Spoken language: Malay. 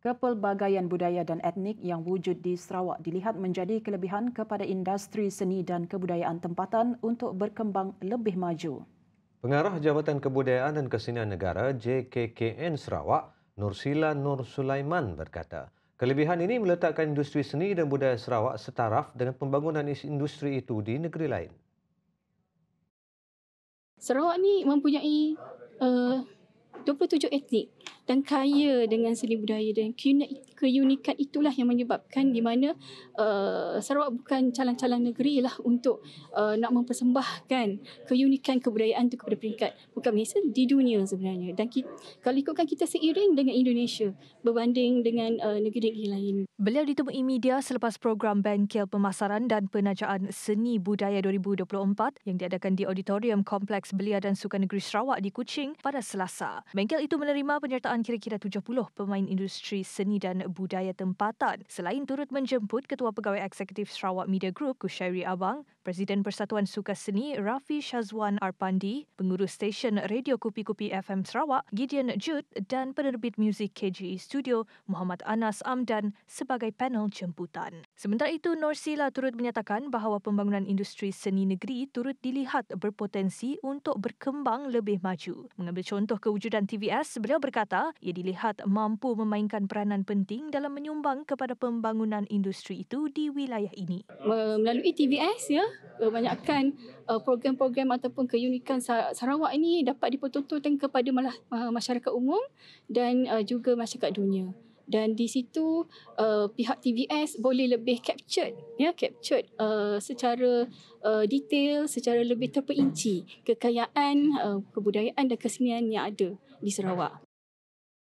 Kepelbagaian budaya dan etnik yang wujud di Sarawak dilihat menjadi kelebihan kepada industri seni dan kebudayaan tempatan untuk berkembang lebih maju. Pengarah Jabatan Kebudayaan dan Kesenian Negara JKKN Sarawak, Nursila Nur Sulaiman berkata, kelebihan ini meletakkan industri seni dan budaya Sarawak setaraf dengan pembangunan industri itu di negeri lain. Sarawak ni mempunyai eh, uh, 27 etnik dan kaya dengan seni budaya dan keunikan itulah yang menyebabkan di mana uh, Sarawak bukan calang-calang negeri lah untuk uh, nak mempersembahkan keunikan kebudayaan itu kepada peringkat bukan Malaysia, di dunia sebenarnya. Dan kita, kalau ikutkan kita seiring dengan Indonesia berbanding dengan uh, negeri-negeri lain. Beliau ditemui media selepas program Bengkel Pemasaran dan Penajaan Seni Budaya 2024 yang diadakan di Auditorium Kompleks Belia dan Sukan Negeri Sarawak di Kuching pada Selasa. Bengkel itu menerima penyertaan kira-kira 70 pemain industri seni dan budaya tempatan. Selain turut menjemput Ketua Pegawai Eksekutif Sarawak Media Group, Kushairi Abang, Presiden Persatuan Suka Seni, Rafi Shazwan Arpandi, pengurus stesen Radio Kupi Kupi FM Sarawak, Gideon Jud dan penerbit muzik KGE Studio, Muhammad Anas Amdan sebagai panel jemputan. Sementara itu, Norsila turut menyatakan bahawa pembangunan industri seni negeri turut dilihat berpotensi untuk berkembang lebih maju. Mengambil contoh kewujudan TVS, beliau berkata berkata ia dilihat mampu memainkan peranan penting dalam menyumbang kepada pembangunan industri itu di wilayah ini. Melalui TVS ya, kebanyakan uh, program-program ataupun keunikan Sarawak ini dapat dipertontonkan kepada uh, masyarakat umum dan uh, juga masyarakat dunia. Dan di situ uh, pihak TVS boleh lebih captured, ya captured uh, secara uh, detail, secara lebih terperinci kekayaan uh, kebudayaan dan kesenian yang ada di Sarawak.